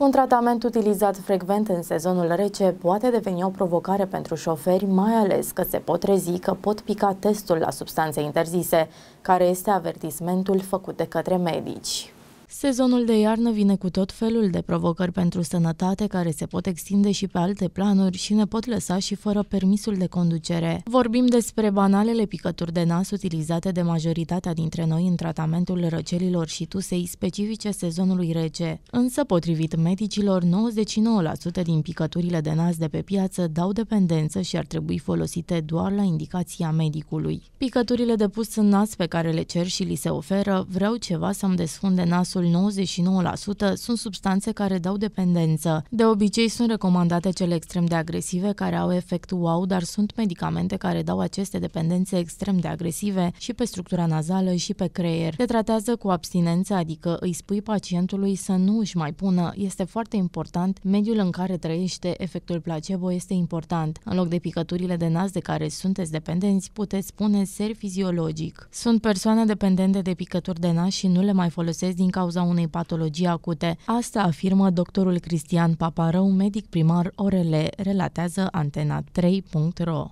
Un tratament utilizat frecvent în sezonul rece poate deveni o provocare pentru șoferi, mai ales că se pot trezi că pot pica testul la substanțe interzise, care este avertismentul făcut de către medici. Sezonul de iarnă vine cu tot felul de provocări pentru sănătate care se pot extinde și pe alte planuri și ne pot lăsa și fără permisul de conducere. Vorbim despre banalele picături de nas utilizate de majoritatea dintre noi în tratamentul răcelilor și tusei specifice sezonului rece. Însă, potrivit medicilor, 99% din picăturile de nas de pe piață dau dependență și ar trebui folosite doar la indicația medicului. Picăturile de pus în nas pe care le cer și li se oferă, vreau ceva să-mi desfunde nasul cazul 99% sunt substanțe care dau dependență. De obicei sunt recomandate cele extrem de agresive care au efect wow, dar sunt medicamente care dau aceste dependențe extrem de agresive și pe structura nazală și pe creier. Se tratează cu abstinență, adică îi spui pacientului să nu își mai pună. Este foarte important, mediul în care trăiește, efectul placebo este important. În loc de picăturile de nas de care sunteți dependenți, puteți spune ser fiziologic. Sunt persoane dependente de picături de nas și nu le mai folosesc din cauza cauza unei patologii acute. Asta afirmă doctorul Cristian Paparău, medic primar orele, relatează antena3.ro.